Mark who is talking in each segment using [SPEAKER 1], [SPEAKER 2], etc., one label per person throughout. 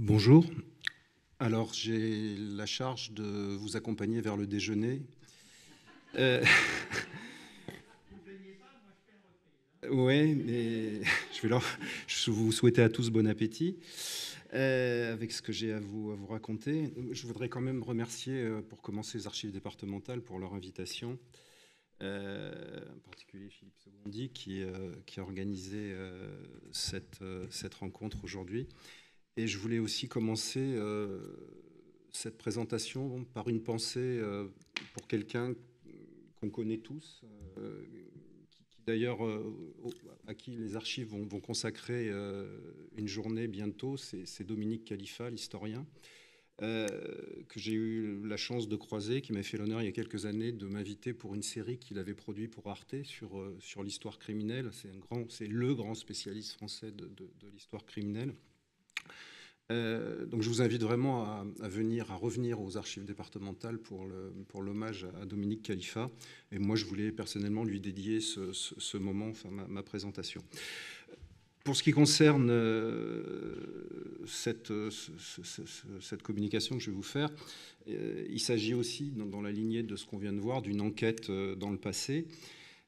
[SPEAKER 1] Bonjour. Alors, j'ai la charge de vous accompagner vers le déjeuner. Euh... Oui, mais je vais leur... je vous souhaiter à tous bon appétit euh, avec ce que j'ai à vous, raconter. Je voudrais quand même remercier, euh, pour commencer, les archives départementales pour leur invitation. Euh, en particulier Philippe Segondi qui, a organisé cette rencontre aujourd'hui. Et je voulais aussi commencer euh, cette présentation par une pensée euh, pour quelqu'un qu'on connaît tous, euh, qui, d'ailleurs à qui les archives vont, consacrer une journée bientôt, c'est Dominique Khalifa, l'historien. que j'ai eu la chance de croiser, qui m'a fait l'honneur il y a quelques années de m'inviter pour une série qu'il avait produite pour Arte sur, l'histoire criminelle. C'est le grand spécialiste français de l'histoire criminelle. Euh, donc je vous invite vraiment à, venir, à revenir aux archives départementales pour, le, pour l'hommage à, Dominique Khalifa. Et moi, je voulais personnellement lui dédier ce, ce, moment, enfin ma, présentation. Pour ce qui concerne euh, cette, euh, cette communication que je vais vous faire, il s'agit aussi, dans, dans, la lignée de ce qu'on vient de voir, d'une enquête dans le passé.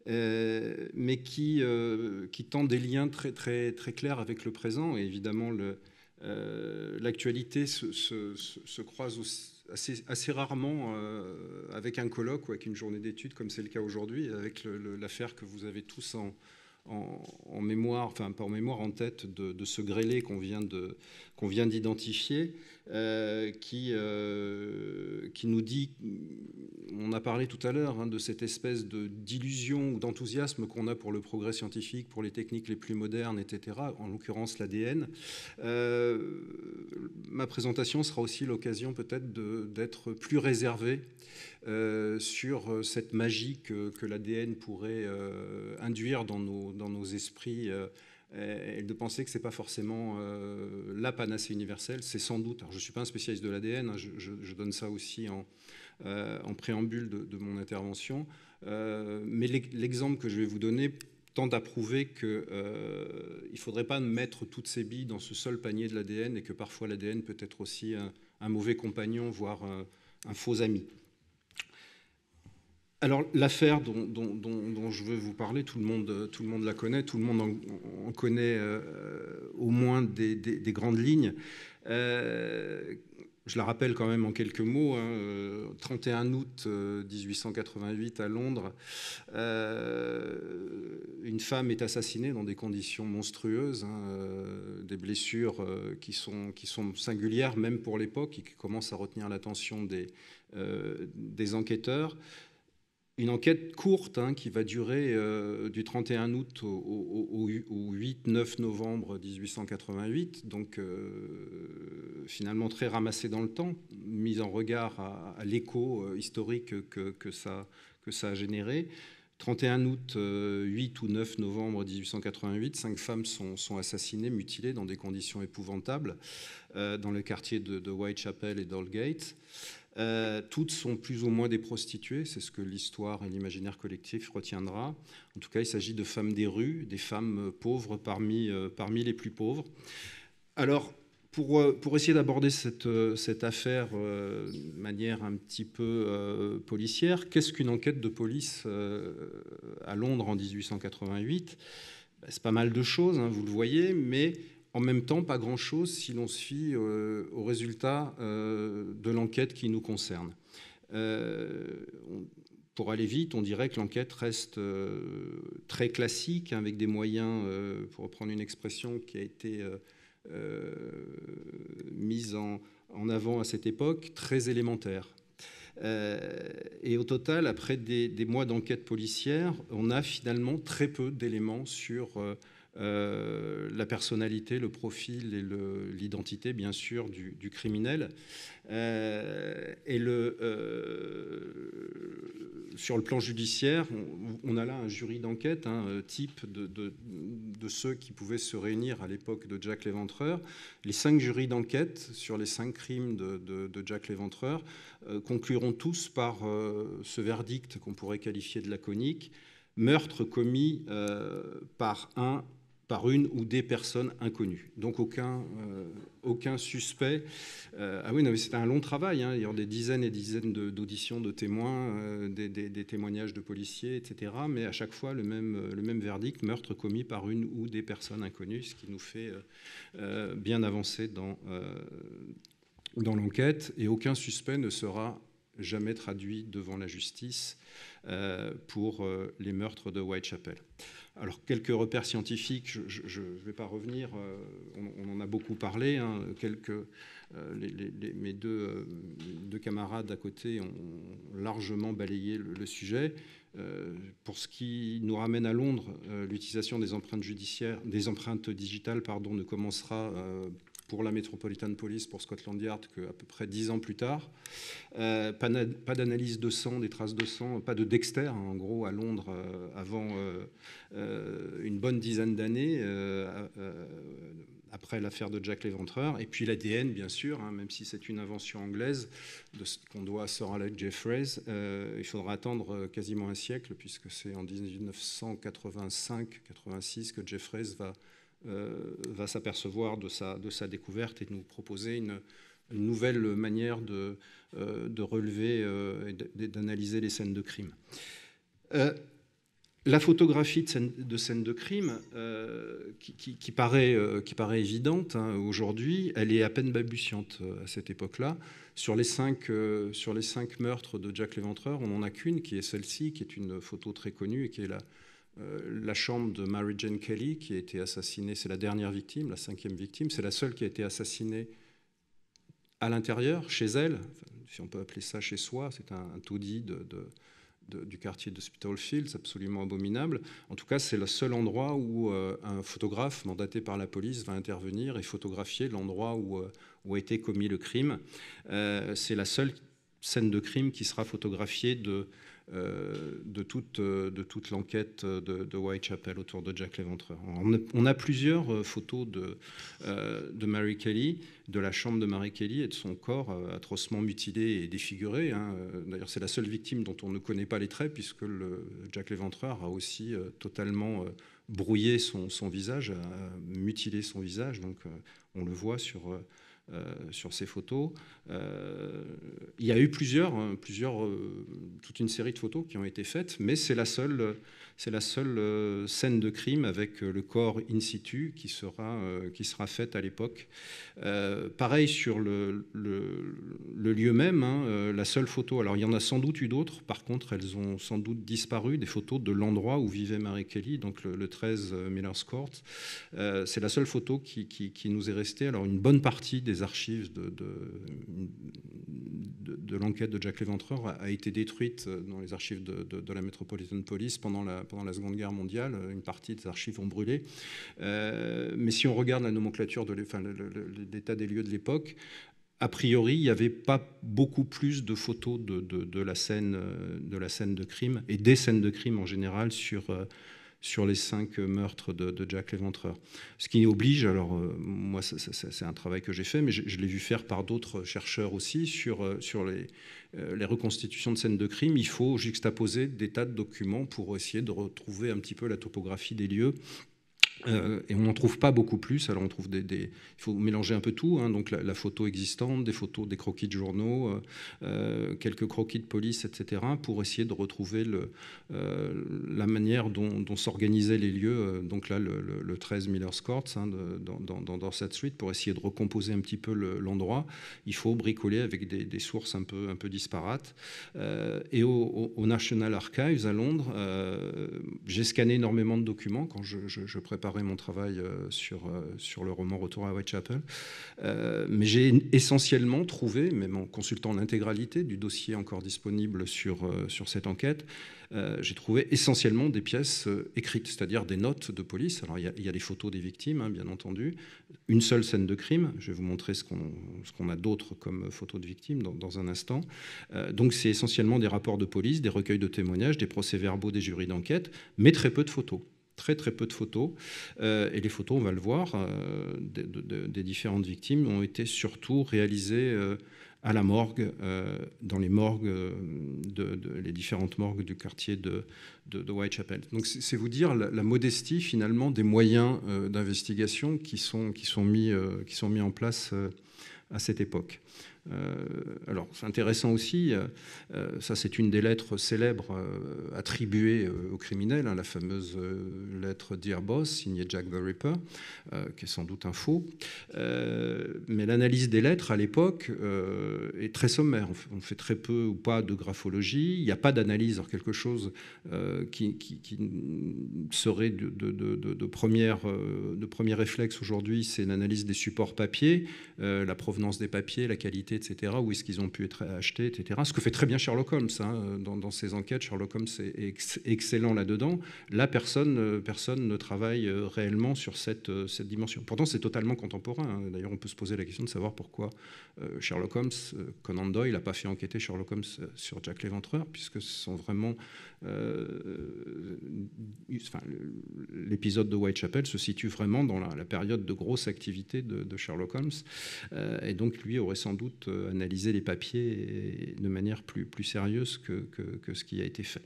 [SPEAKER 1] mais qui, qui tend des liens très, très, très clairs avec le présent. Et évidemment, le, euh, l'actualité se, croise Assez, rarement euh, avec un colloque ou avec une journée d'études, comme c'est le cas aujourd'hui, avec l'affaire que vous avez tous en, mémoire, enfin pas en mémoire, en tête de, de ce grêlé qu'on vient d'identifier. Euh, qui, euh, qui nous dit, on a parlé tout à l'heure hein, de cette espèce de, d'illusion ou d'enthousiasme qu'on a pour le progrès scientifique, pour les techniques les plus modernes, etc., en l'occurrence l'ADN. Euh, ma présentation sera aussi l'occasion peut-être d'être plus réservé sur cette magie que, que l'ADN pourrait induire dans nos, dans nos esprits euh, et de penser que ce n'est pas forcément euh, la panacée universelle. C'est sans doute, alors je ne suis pas un spécialiste de l'ADN, hein, je, donne ça aussi en, euh, préambule de, mon intervention, mais l'exemple que je vais vous donner tend à prouver qu'il ne faudrait pas mettre toutes ces billes dans ce seul panier de l'ADN et que parfois l'ADN peut être aussi un, mauvais compagnon, voire un faux ami. Alors l'affaire dont, je veux vous parler, tout le, monde, tout le monde la connaît, tout le monde en, connaît euh, au moins des, grandes lignes. Euh, je la rappelle quand même en quelques mots. 31 hein, euh, août 1888 à Londres, une femme est assassinée dans des conditions monstrueuses, hein, des blessures qui sont, singulières même pour l'époque et qui commencent à retenir l'attention des enquêteurs une enquête courte hein, qui va durer euh, du 31 août au, 8-9 novembre 1888, donc euh, finalement très ramassée dans le temps, mise en regard à, l'écho euh, historique que, ça, que ça a généré. 31 août, 8 ou 9 novembre 1888, cinq femmes sont, sont assassinées, mutilées dans des conditions épouvantables dans le quartier de, Whitechapel et d'Allgate. Euh, toutes sont plus ou moins des prostituées, c'est ce que l'histoire et l'imaginaire collectif retiendra. En tout cas, il s'agit de femmes des rues, des femmes euh, pauvres parmi, euh, parmi les plus pauvres. Alors, pour, pour essayer d'aborder cette, cette, affaire de manière un petit peu policière, qu'est-ce qu'une enquête de police à Londres en 1888 ben, C'est pas mal de choses, hein, vous le voyez, mais en même temps pas grand-chose si l'on se fie euh, aux résultats euh, de l'enquête qui nous concerne. Euh, pour aller vite, on dirait que l'enquête reste très classique, avec des moyens, pour reprendre une expression qui a été mise en, avant à cette époque, très élémentaires. et au total, après des, mois d'enquête policière, on a finalement très peu d'éléments sur euh, la personnalité, le profil et l'identité, bien sûr, du, criminel. Euh, et le, euh, sur le plan judiciaire, on, a là un jury d'enquête, un hein, type de, ceux qui pouvaient se réunir à l'époque de Jack l'Éventreur. Les cinq jurys d'enquête sur les cinq crimes de, de Jack l'Éventreur concluront tous par ce verdict qu'on pourrait qualifier de laconique meurtre commis par un par une ou des personnes inconnues. Donc aucun, euh, suspect. Euh, ah oui, c'était un long travail. Hein. Il y a des dizaines et dizaines d'auditions de, témoins, euh, des, témoignages de policiers, etc. Mais à chaque fois, le même, le même verdict, meurtre commis par une ou des personnes inconnues, ce qui nous fait bien avancer dans l'enquête. Et aucun suspect ne sera jamais traduit devant la justice. Euh, pour euh, les meurtres de Whitechapel. Alors, quelques repères scientifiques, je ne vais pas revenir, euh, on, en a beaucoup parlé, hein, quelques, mes deux, camarades à côté ont largement balayé le, sujet. pour ce qui nous ramène à Londres, l'utilisation des empreintes judiciaires, des empreintes digitales, pardon, ne commencera euh, pour la Metropolitan Police, pour Scotland Yard, qu'à peu près dix ans plus tard. Euh, pas d'analyse de sang, des traces de sang, pas de Dexter, hein, en gros, à Londres, euh, avant euh, une bonne dizaine d'années, après l'affaire de Jack l'Éventreur. Et puis l'ADN, bien sûr, hein, même si c'est une invention anglaise de ce qu'on doit à Sir Alec Jeffreys, il faudra attendre quasiment un siècle, puisque c'est en 1985-86 que Jeffreys va euh, va s'apercevoir de sa, de sa découverte et nous proposer une, nouvelle manière de, euh, de relever euh, et d'analyser les scènes de crime. la photographie de scènes de, de crime, qui, paraît, qui, paraît, évidente hein, aujourd'hui, elle est à peine balbutiante à cette époque-là. Sur, les cinq, sur les cinq meurtres de Jack l'Éventreur, on n'en a qu'une, qui est celle-ci, qui est une photo très connue et qui est la, euh, la chambre de Mary Jane Kelly, qui a été assassinée, c'est la dernière victime, la cinquième victime, c'est la seule qui a été assassinée à l'intérieur, chez elle, si on peut appeler ça chez soi, c'est un, taudis de, du quartier de Spitalfields, absolument abominable. En tout cas, c'est le seul endroit où euh, un photographe mandaté par la police va intervenir et photographier l'endroit où, euh, où, a été commis le crime. c'est la seule scène de crime qui sera photographiée de euh, de toute, euh, de toute l'enquête de, Whitechapel autour de Jack l'Éventreur. On, a plusieurs euh, photos de, de Mary Kelly, de la chambre de Mary Kelly et de son corps atrocement mutilé et défiguré. Hein. D'ailleurs, c'est la seule victime dont on ne connaît pas les traits, puisque le Jack l'Éventreur a aussi totalement brouillé son, son visage, a mutilé son visage. Donc, on le voit sur euh, sur ces photos. Euh, il y a eu plusieurs, euh, plusieurs toute une série de photos qui ont été faites, mais c'est la seule c'est la seule euh, scène de crime avec euh, le corps in situ qui sera, euh, qui sera faite à l'époque. pareil sur le, lieu même, hein, la seule photo, alors il y en a sans doute eu d'autres, par contre elles ont sans doute disparu, des photos de l'endroit où vivait Marie Kelly, donc le, 13 Miller's Court. C'est la seule photo qui, nous est restée. Alors une bonne partie des archives de, de, l'enquête de Jack Léventreur a, été détruite dans les archives de, de, la Metropolitan Police pendant la, pendant la Seconde Guerre mondiale. Euh, une partie des archives ont brûlé. Euh, mais si on regarde la nomenclature de l'état des lieux de l'époque, a priori, il n'y avait pas beaucoup plus de photos la scène, euh, de la scène de crime et des scènes de crime en général sur, sur les cinq meurtres de, Jack l'Éventreur. Ce qui oblige, alors euh, moi c'est un travail que j'ai fait, mais je, l'ai vu faire par d'autres chercheurs aussi sur, euh, euh, les, reconstitutions de scènes de crime. Il faut juxtaposer des tas de documents pour essayer de retrouver un petit peu la topographie des lieux euh, et on n'en trouve pas beaucoup plus. Alors on trouve des, il faut mélanger un peu tout. Hein. donc la, photo existante, des photos, des croquis de journaux, euh, euh, quelques croquis de police, etc. Pour essayer de retrouver le, la manière dont, s'organisaient les lieux. donc là le, 13 Miller's Court hein, dans, dans, dans, cette suite pour essayer de recomposer un petit peu l'endroit. il faut bricoler avec des, sources un peu un peu disparates. et au, National Archives à Londres, j'ai scanné énormément de documents quand je, je prépare mon travail euh, sur, euh, sur le roman Retour à Whitechapel. Euh, mais j'ai essentiellement trouvé, même en consultant l'intégralité du dossier encore disponible sur, sur cette enquête, j'ai trouvé essentiellement des pièces écrites, c'est-à-dire des notes de police. Alors il y, a, des photos des victimes, hein, bien entendu, une seule scène de crime. Je vais vous montrer ce qu'on a d'autres comme photos de victimes dans, un instant. donc c'est essentiellement des rapports de police, des recueils de témoignages, des procès-verbaux des jurys d'enquête, mais très peu de photos très très peu de photos. Euh, et les photos, on va le voir, euh, des différentes victimes ont été surtout réalisées euh, à la morgue, dans les morgues, de, les différentes morgues du quartier de, de, Whitechapel. Donc c'est vous dire la, modestie finalement des moyens euh, d'investigation qui sont, qui, sont mis, euh, qui sont mis en place euh, à cette époque. alors c'est intéressant aussi, ça c'est une des lettres célèbres attribuées aux criminels, hein, la fameuse lettre Dear Boss signée Jack the Ripper, qui est sans doute un faux. mais l'analyse des lettres à l'époque est très sommaire, on fait, on fait, très peu ou pas de graphologie, il n'y a pas d'analyse, alors quelque chose euh, qui, serait de, première, euh, de premier réflexe aujourd'hui, c'est l'analyse des supports papier, euh, la provenance des papiers, la qualité, etc., où est-ce qu'ils ont pu être achetés, etc. Ce que fait très bien Sherlock Holmes hein, dans, ses enquêtes. Sherlock Holmes est excellent là-dedans. Là, personne, personne ne travaille réellement sur cette, cette dimension. Pourtant, c'est totalement contemporain. Hein. D'ailleurs, on peut se poser la question de savoir pourquoi Sherlock Holmes, Conan Doyle, n'a pas fait enquêter Sherlock Holmes sur Jack l'Éventreur, puisque ce sont vraiment euh, euh, l'épisode de Whitechapel se situe vraiment dans la, période de grosse activité de, Sherlock Holmes. Euh, et donc, lui aurait sans doute analysé les papiers de manière plus, sérieuse que ce qui a été fait.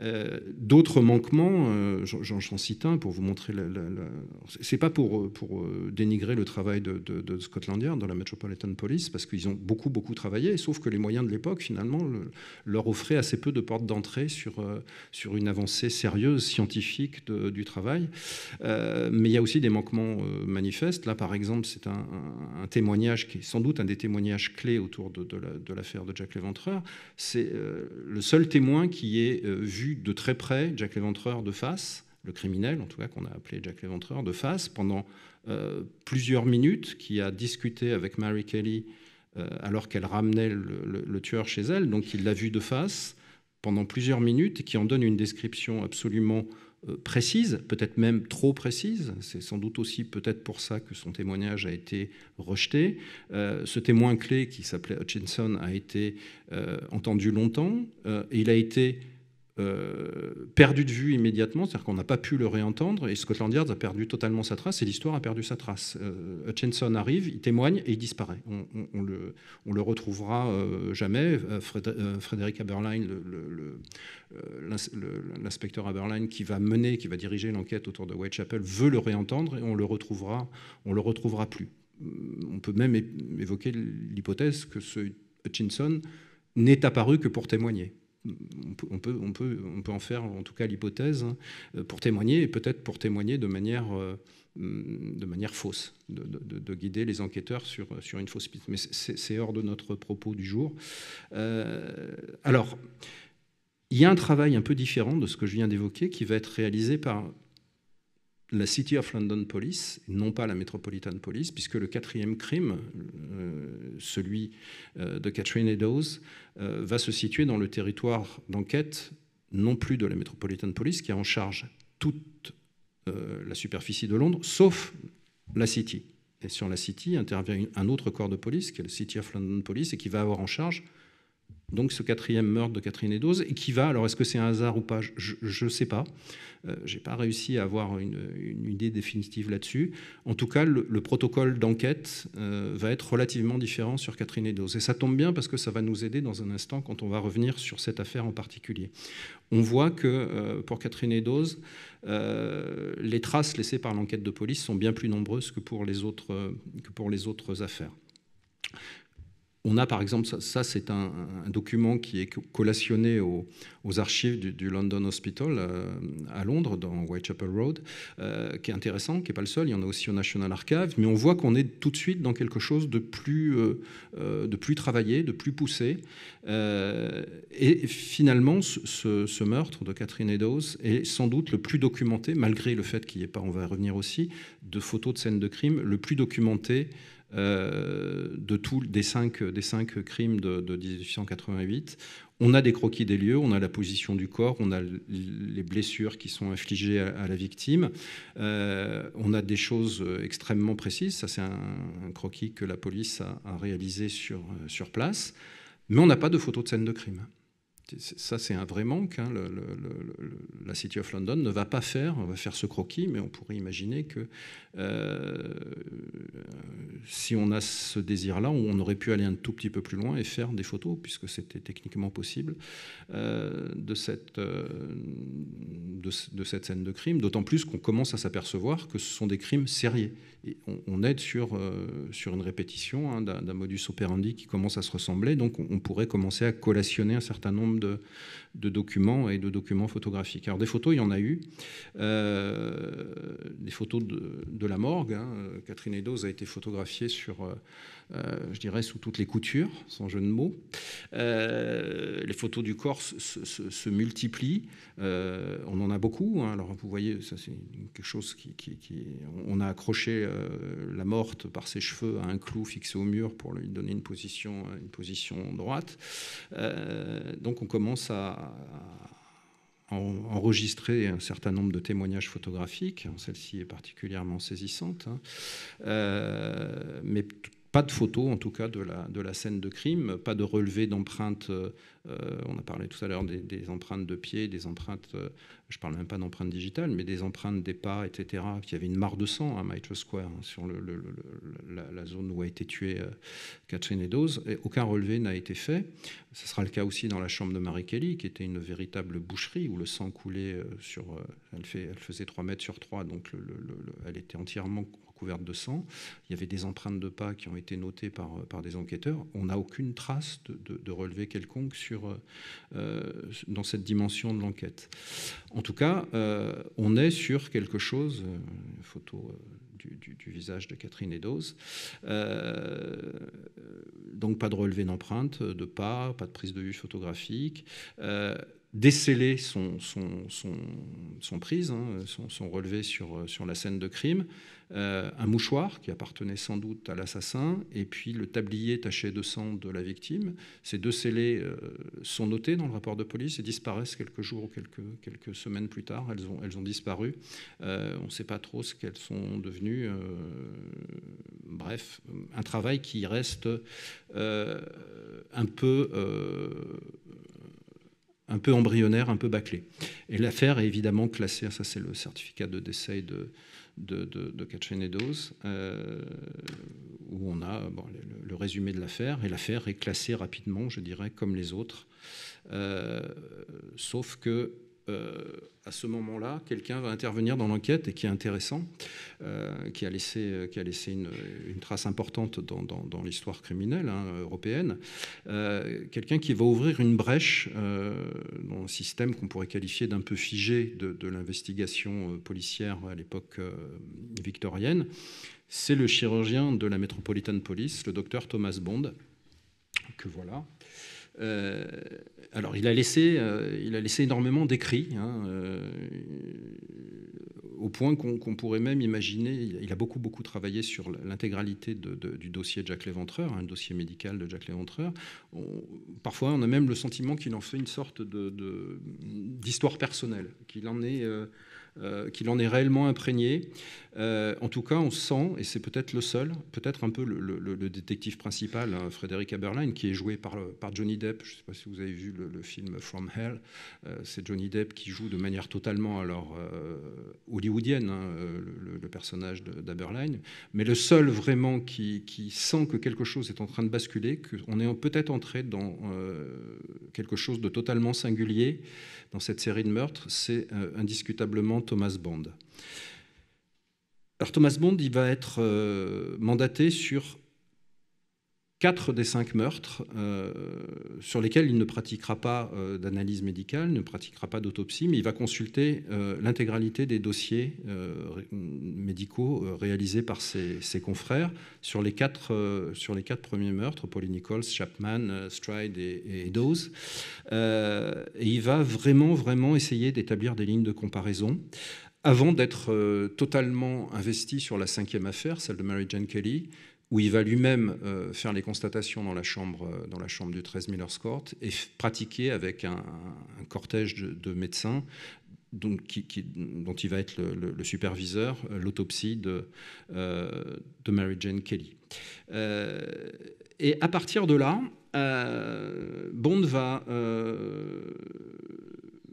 [SPEAKER 1] Euh, d'autres manquements, euh, j'en cite un pour vous montrer. C'est pas pour, euh, pour dénigrer le travail de, de, Scotland Yard, dans la Metropolitan Police, parce qu'ils ont beaucoup, beaucoup travaillé, sauf que les moyens de l'époque, finalement, leur offraient assez peu de portes d'entrée sur, sur une avancée sérieuse scientifique du travail. mais il y a aussi des manquements manifestes. Là, par exemple, c'est un, témoignage qui est sans doute un des témoignages clés autour de, l'affaire de Jack Léventreur. C'est le seul témoin qui est vu de très près Jack l'Éventreur de face, le criminel en tout cas qu'on a appelé Jack l'Éventreur de face, pendant euh, plusieurs minutes, qui a discuté avec Mary Kelly euh, alors qu'elle ramenait le, tueur chez elle, donc il l'a vu de face pendant plusieurs minutes et qui en donne une description absolument euh, précise, peut-être même trop précise. C'est sans doute aussi peut-être pour ça que son témoignage a été rejeté. ce témoin clé qui s'appelait Hutchinson a été entendu longtemps. et il a été euh, perdu de vue immédiatement, c'est-à-dire qu'on n'a pas pu le réentendre, et Scotland Yard a perdu totalement sa trace, et l'histoire a perdu sa trace. Euh, Hutchinson arrive, il témoigne, et il disparaît. On, on, le, retrouvera euh, jamais. Frédéric Aberline, l'inspecteur le, Aberline qui va mener, qui va diriger l'enquête autour de Whitechapel, veut le réentendre, et on le retrouvera, on le retrouvera plus. Hum, on peut même évoquer l'hypothèse que ce Hutchinson n'est apparu que pour témoigner on peut, on, peut, on, peut, en faire en tout cas l'hypothèse hein, pour témoigner et peut-être pour témoigner de manière, euh, de manière fausse, de, guider les enquêteurs sur, sur une fausse piste. Mais c'est hors de notre propos du jour. Euh, alors, il y a un travail un peu différent de ce que je viens d'évoquer qui va être réalisé par la City of London Police, non pas la Metropolitan Police, puisque le quatrième crime, euh, celui euh, de Catherine Eddowes, euh, va se situer dans le territoire d'enquête non plus de la Metropolitan Police, qui a en charge toute la superficie de Londres, sauf la City. Et sur la City intervient un autre corps de police, qui est le City of London Police, et qui va avoir en charge donc ce quatrième meurtre de Catherine Edoze, et qui va, alors est-ce que c'est un hasard ou pas, je ne sais pas, euh, je n'ai pas réussi à avoir une, idée définitive là-dessus. En tout cas, le, protocole d'enquête euh, va être relativement différent sur Catherine Edoze. Et ça tombe bien parce que ça va nous aider dans un instant quand on va revenir sur cette affaire en particulier. On voit que euh, pour Catherine Edoze, les traces laissées par l'enquête de police sont bien plus nombreuses que pour les autres, que pour les autres affaires on a par exemple, ça, c'est un, document qui est collationné aux archives du, London Hospital euh, à Londres, dans Whitechapel Road, euh, qui est intéressant, qui n'est pas le seul, il y en a aussi au National Archive, mais on voit qu'on est tout de suite dans quelque chose de plus, euh, de plus travaillé, de plus poussé. et finalement, ce, meurtre de Catherine Eddowes est sans doute le plus documenté, malgré le fait qu'il n'y ait pas, on va revenir aussi, de photos de scènes de crime, le plus documenté euh, de tous des cinq, des cinq crimes de, 1888. On a des croquis des lieux, on a la position du corps, on a les blessures qui sont infligées à, la victime. Euh, on a des choses extrêmement précises. Ça, c'est un, croquis que la police a, réalisé euh, sur, place. Mais on n'a pas de photos de scène de crime ça, c'est un vrai manque. Hein. la City of London ne va pas faire, on va faire ce croquis, mais on pourrait imaginer que euh, si on a ce désir-là, on aurait pu aller un tout petit peu plus loin et faire des photos, puisque c'était techniquement possible, euh, de, cette, euh, de, cette scène de crime. D'autant plus qu'on commence à s'apercevoir que ce sont des crimes sérieux. Et on, on est sur, sur une répétition hein, d'un modus operandi qui commence à se ressembler, donc on, on pourrait commencer à collationner un certain nombre de, de documents et de documents photographiques. Alors des photos, il y en a eu. Euh, des photos de, la morgue. Hein. Catherine Edos a été photographiée sur, euh, euh, je dirais, sous toutes les coutures, sans jeu de mots. les photos du corps se, multiplient. on en a beaucoup. Hein. Alors vous voyez, ça c'est quelque chose qui, qui, On a accroché la morte par ses cheveux à un clou fixé au mur pour lui donner une position, une position droite. donc on commence à, enregistrer un certain nombre de témoignages photographiques. Celle-ci est particulièrement saisissante, hein. euh, Mais tout pas de photos, en tout cas, de la, scène de crime, pas de relevé d'empreintes. Euh, on a parlé tout à l'heure des, empreintes de pied, des empreintes, euh, je ne parle même pas d'empreintes digitales, mais des empreintes des pas, etc. Il y avait une mare de sang à Mitre Square, hein, sur la, zone où a été tuée euh, Catherine et aucun relevé n'a été fait. Ce sera le cas aussi dans la chambre de Marie Kelly, qui était une véritable boucherie, où le sang coulait sur. Elle, elle faisait 3 mètres sur 3, donc elle était entièrement couverte de sang. Il y avait des empreintes de pas qui ont été notées par, par des enquêteurs. On n'a aucune trace de, de, relevé quelconque sur, euh, euh, dans cette dimension de l'enquête. En tout cas, euh, on est sur quelque chose, une photo du, visage de Catherine Edos. donc pas de relevé d'empreintes, de pas, pas de prise de vue photographique déceler son, son, son, son prise, hein, son, relevé euh, sur, la scène de crime, euh, un mouchoir qui appartenait sans doute à l'assassin, et puis le tablier taché de sang de la victime. Ces deux scellés euh, sont notés dans le rapport de police et disparaissent quelques jours ou quelques, semaines plus tard. Elles ont, disparu. on ne sait pas trop ce qu'elles sont devenues. bref, un travail qui reste un peu un peu embryonnaire, un peu bâclé. Et l'affaire est évidemment classée, ça c'est le certificat de décès de, de, de, de euh, où on a le, résumé de l'affaire, et l'affaire est classée rapidement, je dirais, comme les autres, euh, sauf que euh, à ce moment-là, quelqu'un va intervenir dans l'enquête et qui est intéressant, euh, qui a laissé, euh, qui a laissé une, trace importante dans, l'histoire criminelle hein, européenne. quelqu'un qui va ouvrir une brèche dans un système qu'on pourrait qualifier d'un peu figé de, de l'investigation policière à l'époque victorienne. C'est le chirurgien de la Metropolitan Police, le docteur Thomas Bond, que voilà, euh, alors, il a laissé, euh, il a laissé énormément d'écrits, hein, euh, au point qu'on pourrait même imaginer. Il a beaucoup, beaucoup travaillé sur l'intégralité du dossier de Jacques Léventreur, un hein, dossier médical de Jacques Léventreur. parfois, on a même le sentiment qu'il en fait une sorte d'histoire de, personnelle, qu'il en est. qu'il en est réellement imprégné. Euh, en tout cas, on sent, et c'est peut-être le seul, peut-être un peu le, détective principal, hein, Frédéric Aberline, qui est joué par, par Johnny Depp. Je ne sais pas si vous avez vu le, film From Hell. Euh, c'est Johnny Depp qui joue de manière totalement alors, euh, hollywoodienne hein, le, personnage d'Aberline. Mais le seul vraiment qui, qui, sent que quelque chose est en train de basculer, qu'on est peut-être entré dans quelque chose de totalement singulier dans cette série de meurtres, c'est indiscutablement Thomas Bond. Alors Thomas Bond, il va être euh, mandaté sur quatre des cinq meurtres euh, sur lesquels il ne pratiquera pas euh, d'analyse médicale, ne pratiquera pas d'autopsie, mais il va consulter l'intégralité des dossiers médicaux réalisés par ses, confrères sur les, quatre, sur les quatre premiers meurtres, Pauline Nichols, Chapman, Stride et, Dose. et il va vraiment, vraiment essayer d'établir des lignes de comparaison avant d'être euh, totalement investi sur la cinquième affaire, celle de Mary Jane Kelly, où il va lui-même euh, faire les constatations dans la chambre, euh, dans la chambre du 13 Miller's Court et pratiquer avec un, cortège de, médecins dont il va être le, superviseur, l'autopsie de, de, Mary Jane Kelly. et à partir de là, Bond va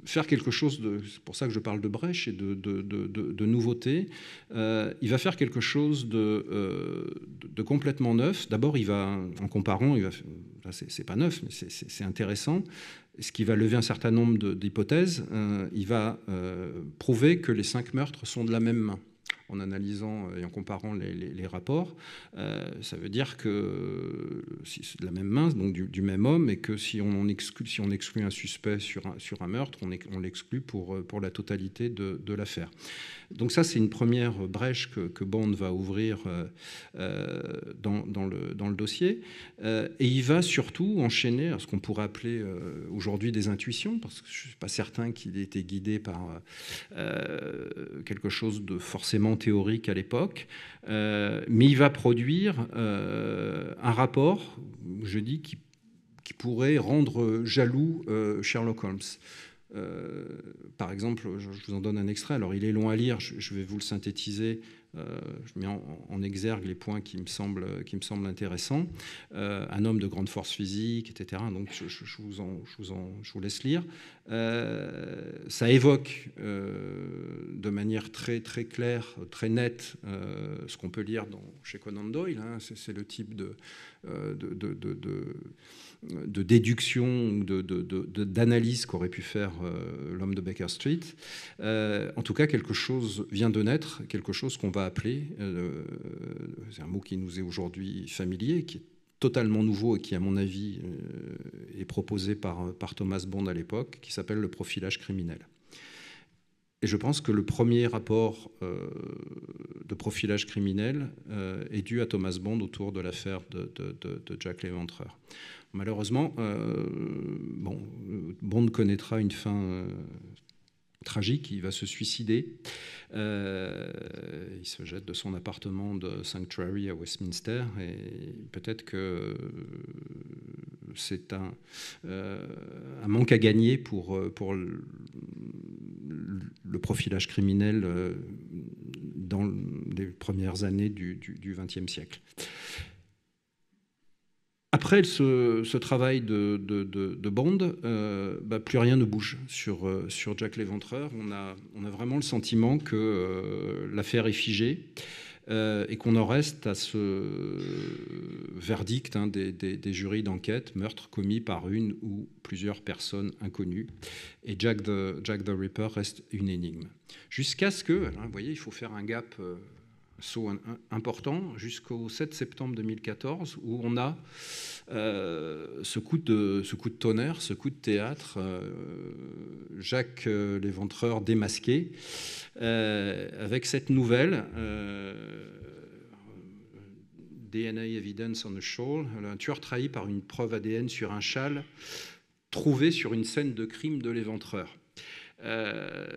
[SPEAKER 1] faire quelque chose de, c'est pour ça que je parle de brèche et de, de, de, nouveauté, euh, il va faire quelque chose de, euh, de complètement neuf. D'abord, il va, en comparant, c'est, pas neuf, mais c'est, intéressant, ce qui va lever un certain nombre d'hypothèses, euh, il va prouver que les cinq meurtres sont de la même main en analysant et en comparant les, rapports, euh, ça veut dire que si c'est de la même mince, donc du, même homme, et que si on, exclut, si on exclut un suspect sur un, sur un meurtre, on, l'exclut pour, euh, pour la totalité de, l'affaire. Donc ça, c'est une première brèche que, que Bond va ouvrir euh, dans, le, dans le dossier. et il va surtout enchaîner à ce qu'on pourrait appeler aujourd'hui des intuitions, parce que je ne suis pas certain qu'il ait été guidé par quelque chose de forcément théorique à l'époque, euh, mais il va produire euh, un rapport, je dis, qui, pourrait rendre jaloux euh, Sherlock Holmes. par exemple, je, vous en donne un extrait. Alors, il est long à lire, je vais vous le synthétiser euh, je mets en, exergue les points qui me semblent, qui me semblent intéressants. Euh, un homme de grande force physique, etc. Donc je, vous, je vous, laisse lire. Euh, ça évoque de manière très, très claire, très nette, ce qu'on peut lire dans, chez Conan Doyle. Hein. C'est le type de, de de déduction, d'analyse qu'aurait pu faire euh, l'homme de Baker Street. Euh, en tout cas, quelque chose vient de naître, quelque chose qu'on va appeler, euh, c'est un mot qui nous est aujourd'hui familier, qui est totalement nouveau et qui, à mon avis, est proposé par, Thomas Bond à l'époque, qui s'appelle le profilage criminel. Et je pense que le premier rapport de profilage criminel est dû à Thomas Bond autour de l'affaire de, de, Jack Léventreur. Malheureusement, euh, euh, Bond connaîtra une fin euh, tragique, il va se suicider. il se jette de son appartement de Sanctuary à Westminster et peut-être que c'est un, manque à gagner pour, le, le profilage criminel dans les premières années du XXe siècle. Après ce, travail de, bande, euh, bah, plus rien ne bouge sur, euh, sur Jack l'Éventreur. On a, on a vraiment le sentiment que euh, l'affaire est figée. et qu'on en reste à ce verdict hein, des, jurys d'enquête, meurtre commis par une ou plusieurs personnes inconnues. Et Jack the, Jack Ripper reste une énigme. Jusqu'à ce que, vous voyez, il faut faire un gap saut important jusqu'au 7 septembre 2014 où on a euh, ce, coup de, ce coup de tonnerre, ce coup de théâtre, euh, Jacques euh, l'éventreur démasqué, avec cette nouvelle. DNA Evidence on the Shawl, un tueur trahi par une preuve ADN sur un châle, trouvé sur une scène de crime de l'éventreur. Euh,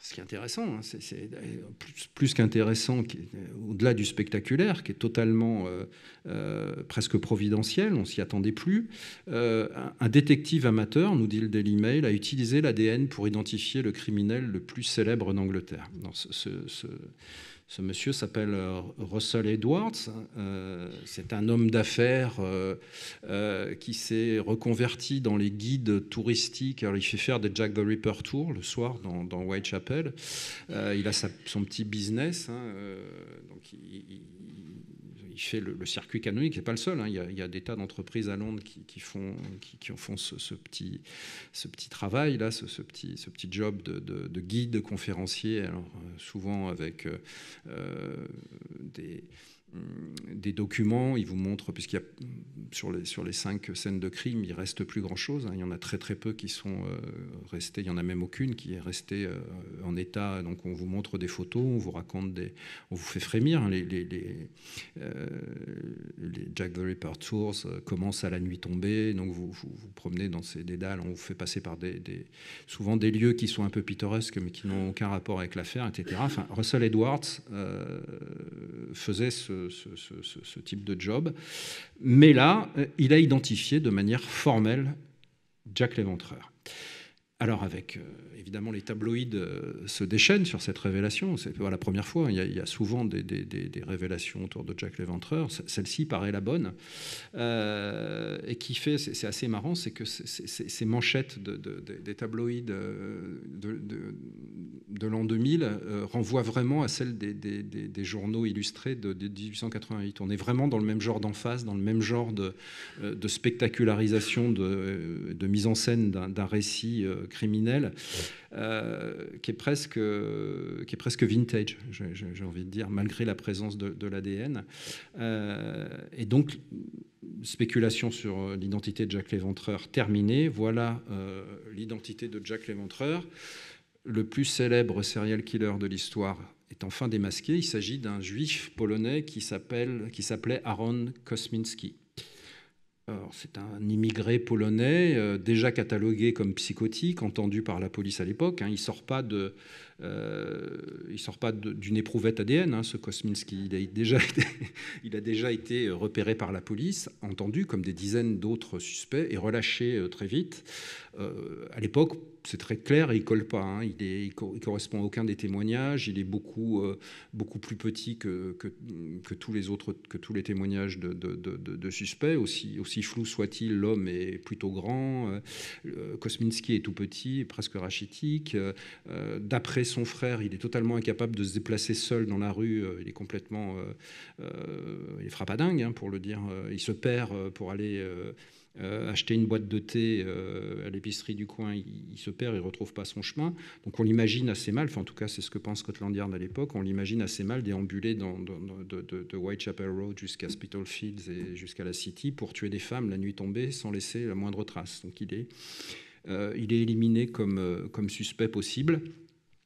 [SPEAKER 1] ce qui est intéressant, hein, c'est euh, plus, qu'intéressant, euh, au-delà du spectaculaire, qui est totalement presque providentiel, on s'y attendait plus. Un, détective amateur, nous dit le Daily Mail, a utilisé l'ADN pour identifier le criminel le plus célèbre d'Angleterre. ce ce monsieur s'appelle euh, Russell Edwards. Hein, euh, c'est un homme d'affaires euh, qui s'est reconverti dans les guides touristiques. il fait faire des Jack the Ripper Tours le soir dans, Whitechapel. il a son petit business. Hein, donc, il il fait le, circuit canonique, c'est pas le seul, hein. il, y a, des tas d'entreprises à Londres qui, font, qui, font ce, petit, ce petit travail, là, ce, petit, ce petit job de, guide, de conférencier, alors, euh, souvent avec euh, euh, des euh, des documents, il vous montre, puisqu'il y a sur les, sur les cinq scènes de crime, il reste plus grand-chose. Hein. Il y en a très très peu qui sont euh, restées, restés, il y en a même aucune qui est restée euh, en état. Donc on vous montre des photos, on vous raconte des... On vous fait frémir. Hein, les, les, Jack the Ripper Tours commencent à la nuit tombée, donc vous vous, promenez dans ces dédales, on vous fait passer par des, souvent des lieux qui sont un peu pittoresques, mais qui n'ont aucun rapport avec l'affaire, etc. Enfin, Russell Edwards faisait ce ce, type de job. Mais là, euh, il a identifié de manière formelle Jack Léventreur. Alors avec, euh, évidemment, les tabloïds euh, se déchaînent sur cette révélation. C'est pas la première fois. Il y a, souvent des, révélations autour de Jack l'Éventreur. Celle-ci paraît la bonne. Euh, et qui fait, c'est assez marrant, c'est que ces manchettes des tabloïds de, de l'an 2000 renvoient vraiment à celles des, journaux illustrés de, 1888. On est vraiment dans le même genre d'emphase, dans le même genre de, spectacularisation, de, mise en scène d'un récit criminel euh, qui, est presque, qui est presque vintage, j'ai envie de dire, malgré la présence de, l'ADN. Euh, et donc, spéculation sur euh, l'identité de Jack l'Éventreur terminée. Voilà l'identité de Jack l'Éventreur. Le plus célèbre serial killer de l'histoire est enfin démasqué. Il s'agit d'un juif polonais qui s'appelait Aaron Kosminski c'est un immigré polonais, euh, déjà catalogué comme psychotique, entendu par la police à l'époque. Hein. il ne sort pas de, euh, il ne sort pas d'une éprouvette ADN, hein, ce Kosminski. Il a, déjà été, il a déjà été euh, repéré par la police, entendu comme des dizaines d'autres suspects et relâché euh, très vite. à l'époque, c'est très clair, il colle pas. Hein. Il, ne correspond à aucun des témoignages. Il est beaucoup, beaucoup plus petit que, tous les autres, que tous les témoignages de, suspects. Aussi, aussi flou soit-il, l'homme est plutôt grand. Kosminski est tout petit, presque rachitique. D'après son frère, il est totalement incapable de se déplacer seul dans la rue, euh, il est complètement... Euh, euh, il fera pas dingue hein, pour le dire. Il se perd pour aller... acheter une boîte de thé à l'épicerie du coin, il, se perd, il retrouve pas son chemin. Donc on l'imagine assez mal, en tout cas c'est ce que pense Scotland Yard à l'époque, on l'imagine assez mal déambuler dans, de, Whitechapel Road jusqu'à Spitalfields et jusqu'à la City pour tuer des femmes la nuit tombée sans laisser la moindre trace. Donc il est, il est éliminé comme, comme suspect possible.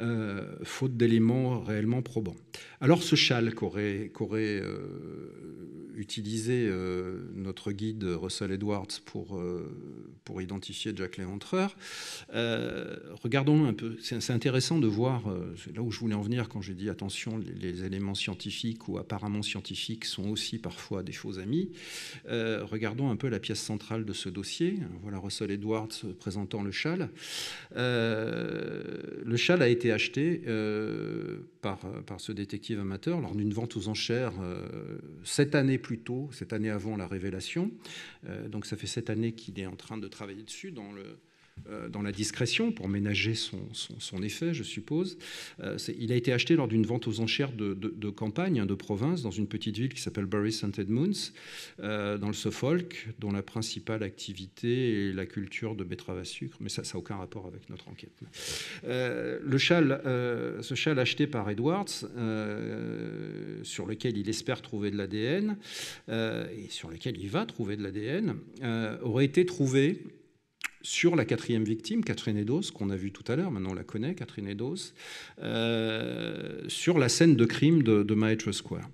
[SPEAKER 1] Euh, faute d'éléments réellement probants. Alors ce châle qu'aurait euh, utilisé euh, notre guide Russell Edwards pour, pour identifier Jack entreur regardons un peu, c'est intéressant de voir, c'est là où je voulais en venir quand j'ai dit attention, les, les, éléments scientifiques ou apparemment scientifiques sont aussi parfois des faux amis. regardons un peu la pièce centrale de ce dossier. Voilà Russell Edwards présentant le châle. le châle a été acheté euh, par, euh, par, ce détective amateur lors d'une vente aux enchères euh, sept cette année plus tôt, cette année avant la révélation. donc ça fait cette année qu'il est en train de travailler dessus dans le, euh, dans la discrétion pour ménager son, effet, je suppose. Euh, il a été acheté lors d'une vente aux enchères de, campagne, hein, de province, dans une petite ville qui s'appelle Bury St. Edmunds, euh, dans le Suffolk, dont la principale activité est la culture de betterave à sucre, mais ça n'a aucun rapport avec notre enquête. le châle, ce châle acheté par Edwards, sur lequel il espère trouver de l'ADN, et sur lequel il va trouver de l'ADN, aurait été trouvé sur la quatrième victime, Catherine Edos, qu'on a vue tout à l'heure, maintenant on la connaît, Catherine Edos, euh, sur la scène de crime de, de Square.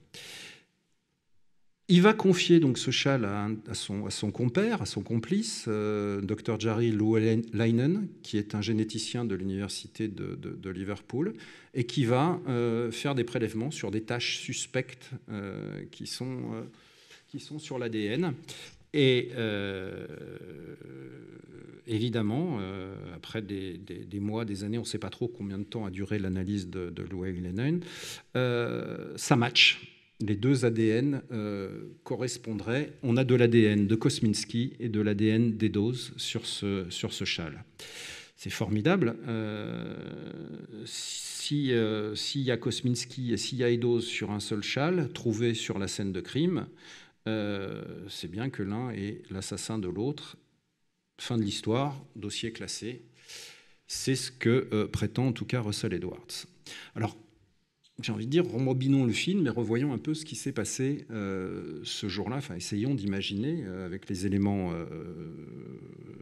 [SPEAKER 1] Il va confier donc ce châle à, son, compère, à son complice, euh, Dr. Jari Leinen, qui est un généticien de l'université de, Liverpool, et qui va euh, faire des prélèvements sur des tâches suspectes qui sont qui sont sur l'ADN et euh, évidemment, euh, après des, mois, des années, on ne sait pas trop combien de temps a duré l'analyse de, de Louis euh, ça match les deux ADN euh, correspondraient. On a de l'ADN de Kosminski et de l'ADN d'Edoze sur ce, sur ce châle. C'est formidable. S'il y a Kosminski et s'il y a Edoze sur un seul châle, trouvé sur la scène de crime, euh, c'est bien que l'un est l'assassin de l'autre. Fin de l'histoire, dossier classé. C'est ce que euh, prétend en tout cas Russell Edwards. Alors, j'ai envie de dire, rembobinons le film et revoyons un peu ce qui s'est passé euh, ce jour-là. Enfin, essayons d'imaginer, euh, avec les éléments euh,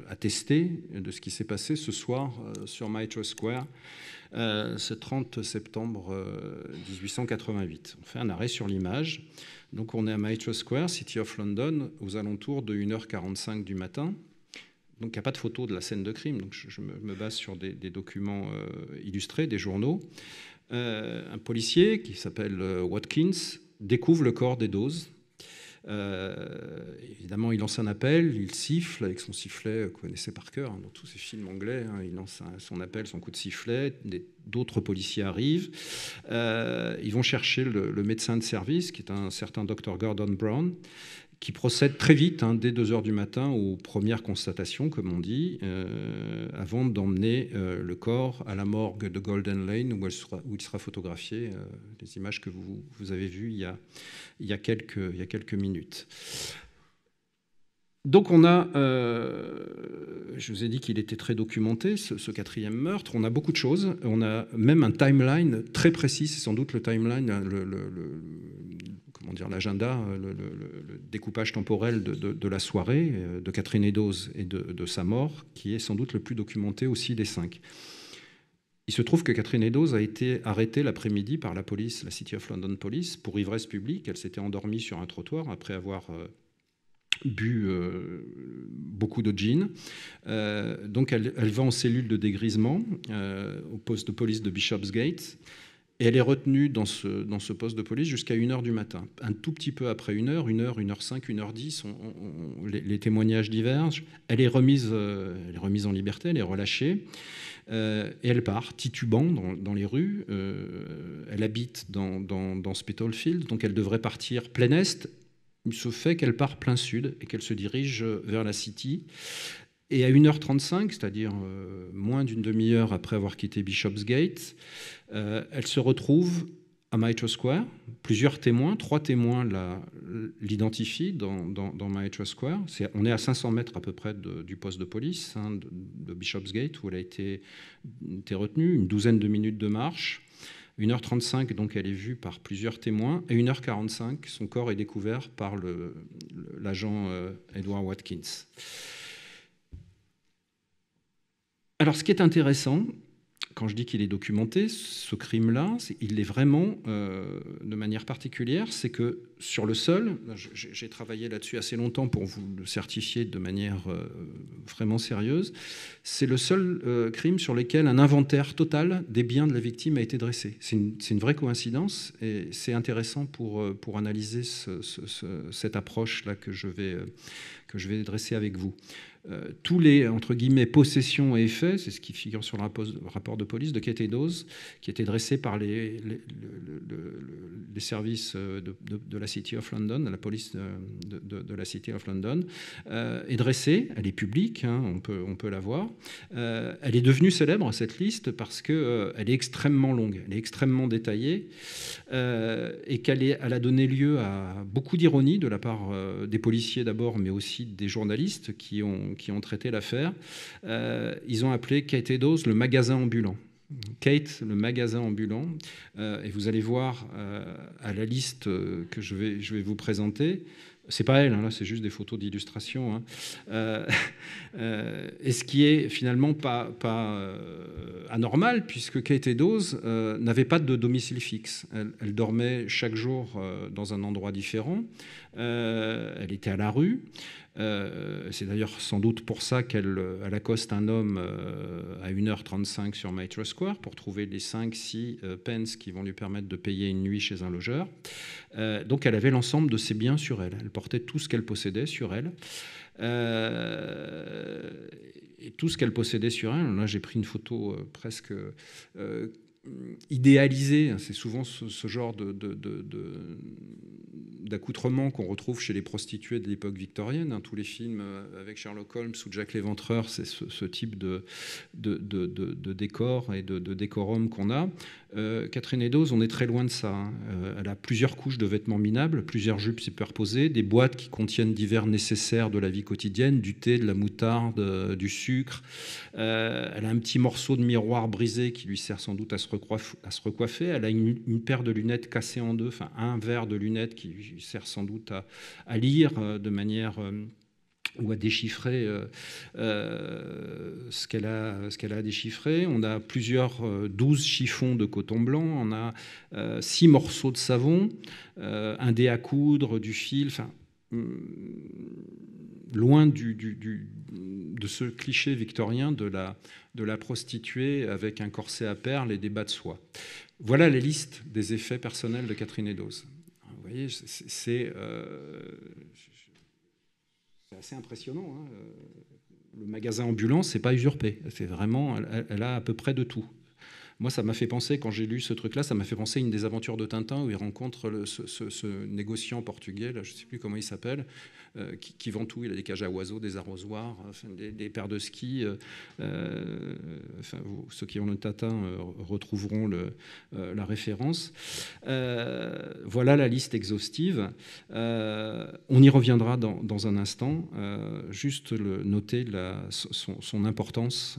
[SPEAKER 1] attestés, de ce qui s'est passé ce soir sur Mayfair Square, ce 30 septembre 1888. On fait un arrêt sur l'image. Donc, on est à Mayfair Square, City of London, aux alentours de 1h45 du matin. Donc, il n'y a pas de photo de la scène de crime. Donc, je, me, base sur des, des documents illustrés, des journaux. Euh, un policier qui s'appelle euh, Watkins découvre le corps des doses. Euh, évidemment, il lance un appel, il siffle avec son sifflet qu'on connaissait par cœur hein, dans tous ces films anglais. Hein, il lance son appel, son coup de sifflet. D'autres policiers arrivent. ils vont chercher le, le, médecin de service, qui est un certain Dr Gordon Brown, qui procède très vite, hein, dès 2 heures du matin, aux premières constatations, comme on dit, euh, avant d'emmener euh, le corps à la morgue de Golden Lane, où, elle où il sera photographié, euh, les images que vous, avez vues il y a, il quelques, il quelques minutes. Donc on a, je vous ai dit qu'il était très documenté, ce, quatrième meurtre, on a beaucoup de choses, on a même un timeline très précis, c'est sans doute le timeline, hein, le, dire, l'agenda, euh, le, découpage temporel de, la soirée euh, de Catherine Edoz et de, sa mort, qui est sans doute le plus documenté aussi des cinq. Il se trouve que Catherine Edoz a été arrêtée l'après-midi par la police, la City of London Police, pour ivresse publique. Elle s'était endormie sur un trottoir après avoir euh, bu beaucoup de gin. donc elle, elle, va en cellule de dégrisement au poste de police de Bishopsgate. Et elle est retenue dans ce, dans ce poste de police jusqu'à 1h du matin. Un tout petit peu après 1h, 1h, 1h05, 1h10, les, témoignages divergent. Elle est, remise, euh, est remise en liberté, elle est relâchée. Euh, et elle part, titubant dans, dans les rues. Euh, elle habite dans, dans, dans Spitalfield, donc elle devrait partir plein est. Il se fait qu'elle part plein sud et qu'elle se dirige vers la City. Et à 1h35, c'est-à-dire euh, moins d'une demi-heure après avoir quitté Bishopsgate, euh, elle se retrouve à Maestro Square. Plusieurs témoins, trois témoins l'identifient dans, dans, Square. on est à 500 mètres à peu près du poste de police hein, de, Bishopsgate où elle a été, retenue, une douzaine de minutes de marche. 1h35, donc elle est vue par plusieurs témoins, et 1h45, son corps est découvert par l'agent euh, Edward Watkins. Alors ce qui est intéressant, quand je dis qu'il est documenté, ce crime-là, il l'est vraiment euh, de manière particulière, c'est que sur le sol, j'ai travaillé là-dessus assez longtemps pour vous le certifier de manière euh, vraiment sérieuse, c'est le seul euh, crime sur lequel un inventaire total des biens de la victime a été dressé. C'est une, vraie coïncidence et c'est intéressant pour, pour analyser cette approche-là que, que je vais dresser avec vous. Euh, tous les entre guillemets possessions et effets, c'est ce qui figure sur le rapport de police de Quétedos, qui été dressé par les, les, services euh, de, la City of London, la police de, la City of London, euh, est dressée. Elle est publique, hein, on peut on peut la voir. elle est devenue célèbre cette liste parce que elle est extrêmement longue, elle est extrêmement détaillée et qu'elle a donné lieu à beaucoup d'ironie de la part des policiers d'abord, mais aussi des journalistes qui ont qui ont traité l'affaire, euh, ils ont appelé Kate Eddowes le magasin ambulant. Kate, le magasin ambulant, euh, et vous allez voir euh, à la liste que je vais, je vais vous présenter, c'est pas elle, hein, là c'est juste des photos d'illustration. Hein. et ce qui est finalement pas, pas anormal, puisque Kate Eddowes n'avait pas de domicile fixe. Elle, elle dormait chaque jour dans un endroit différent. Euh, elle était à la rue. Euh, c'est d'ailleurs sans doute pour ça qu'elle euh, accoste un homme à 1h35 sur Maitre Square pour trouver les 5-6 pence qui vont lui permettre de payer une nuit chez un logeur. donc elle avait l'ensemble de ses biens sur elle. Elle portait tout ce qu'elle possédait sur elle. et tout ce qu'elle possédait sur elle, là j'ai pris une photo presque idéalisée, hein, C'est souvent ce, genre de, de, d'accoutrement qu'on retrouve chez les prostituées de l'époque victorienne. Hein. tous les films euh, avec Sherlock Holmes ou Jack l'Éventreur, c'est ce, type de, de, de, de, décor et de, décorum qu'on a. Euh, Catherine Eddowes, on est très loin de ça. Hein. Euh, elle a plusieurs couches de vêtements minables, plusieurs jupes superposées, des boîtes qui contiennent divers nécessaires de la vie quotidienne, du thé, de la moutarde, du sucre. elle a un petit morceau de miroir brisé qui lui sert sans doute à se, recoiffer. Elle a une, une paire de lunettes cassées en deux, enfin un verre de lunettes qui il sert sans doute à, lire euh, de manière euh, ou à déchiffrer euh, ce qu'elle a, ce qu'elle a déchiffré. On a plusieurs douze chiffons de coton blanc, on a six morceaux de savon, un dé à coudre, du fil, enfin, hmm, loin du, de ce cliché victorien de la, de la prostituée avec un corset à perles et des bas de soie. Voilà les listes des effets personnels de Catherine Edoze vous voyez, euh, c'est assez impressionnant. Hein, euh, le magasin ambulant, c'est pas usurpé. C'est vraiment, elle a à peu près de tout. Moi, ça m'a fait penser, quand j'ai lu ce truc-là, ça m'a fait penser à une des aventures de Tintin où il rencontre ce, négociant portugais, je ne sais plus comment il s'appelle, euh, qui, vend tout. Il a des cages à oiseaux, des arrosoirs, des, paires de skis. Euh, euh, ceux qui ont le Tintin retrouveront la référence. voilà la liste exhaustive. on y reviendra dans, un instant. juste le, noter son, importance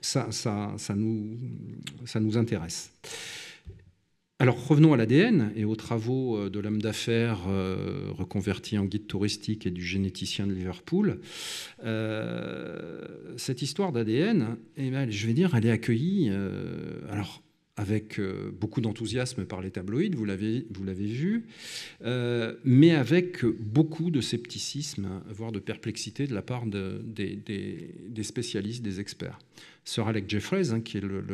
[SPEAKER 1] ça, nous, intéresse. Alors revenons à l'ADN et aux travaux euh, de l'homme d'affaires euh, reconverti en guide touristique et du généticien de Liverpool. Euh, cette histoire d'ADN, eh ben, je vais dire, elle est accueillie alors, avec beaucoup d'enthousiasme par les tabloïds, vous l'avez vu, mais avec beaucoup de scepticisme, voire de perplexité de la part des spécialistes, des experts sera Alec Jeffreys, hein, qui est le,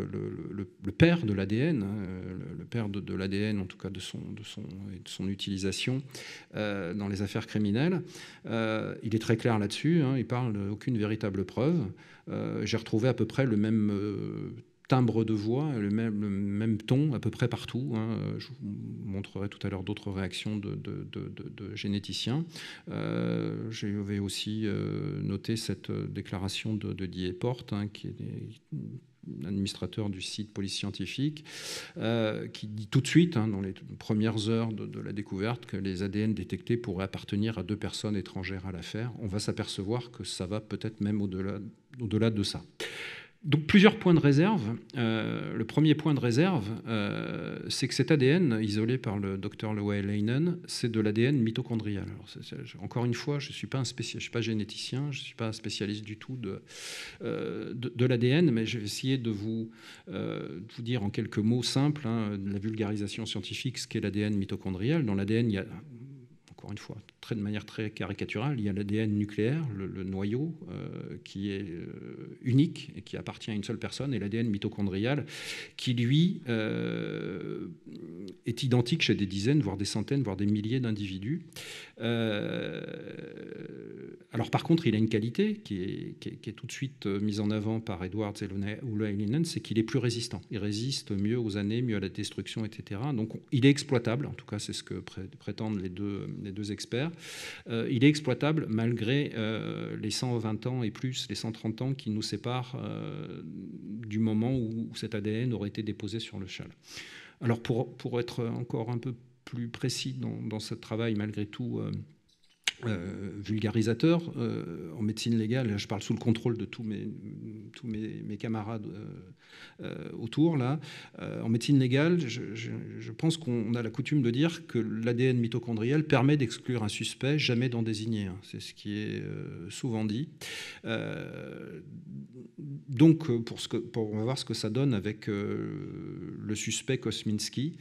[SPEAKER 1] père de l'ADN, le père de, l'ADN, hein, en tout cas de son, de son, utilisation euh, dans les affaires criminelles. Euh, il est très clair là-dessus, hein, il parle d'aucune véritable preuve. Euh, j'ai retrouvé à peu près le même timbre de voix, le même, même, ton à peu près partout. Hein. Je vous montrerai tout à l'heure d'autres réactions de, généticiens. Euh, J'avais aussi euh, noté cette euh, déclaration de, de Porte, hein, qui est administrateur du site Police Scientifique, euh, qui dit tout de suite, hein, dans les premières heures de, la découverte, que les ADN détectés pourraient appartenir à deux personnes étrangères à l'affaire. On va s'apercevoir que ça va peut-être même au-delà au -delà de ça. Donc plusieurs points de réserve. Euh, le premier point de réserve, euh, c'est que cet ADN isolé par le docteur Loa Leinen, c'est de l'ADN mitochondrial. Alors, encore une fois, je ne suis pas un spécialiste, je suis pas généticien, je ne suis pas un spécialiste du tout de, euh, de, l'ADN, mais je vais essayer de vous, vous dire en quelques mots simples hein, de la vulgarisation scientifique ce qu'est l'ADN mitochondrial. Dans l'ADN, il y a une fois, très, de manière très caricaturale, il y a l'ADN nucléaire, le, noyau, euh, qui est euh, unique et qui appartient à une seule personne, et l'ADN mitochondrial, qui lui euh, est identique chez des dizaines, voire des centaines, voire des milliers d'individus. alors par contre, il a une qualité qui est, tout de suite mise en avant par Edwards et Linen, c'est qu'il est plus résistant. Il résiste mieux aux années, mieux à la destruction, etc. Donc il est exploitable, en tout cas c'est ce que prétendent les deux, deux experts, euh, il est exploitable malgré euh, les 120 ans et plus, les 130 ans qui nous séparent euh, du moment où, cet ADN aurait été déposé sur le châle. Alors pour, pour être encore un peu plus précis dans, dans ce travail, malgré tout euh, vulgarisateur euh, en médecine légale. Je parle sous le contrôle de tous mes, tous mes, camarades euh, autour. Là. en médecine légale, je, pense qu'on a la coutume de dire que l'ADN mitochondrial permet d'exclure un suspect, jamais d'en désigner. C'est ce qui est souvent dit. donc, pour ce pour, on va voir ce que ça donne avec le suspect Kosminski.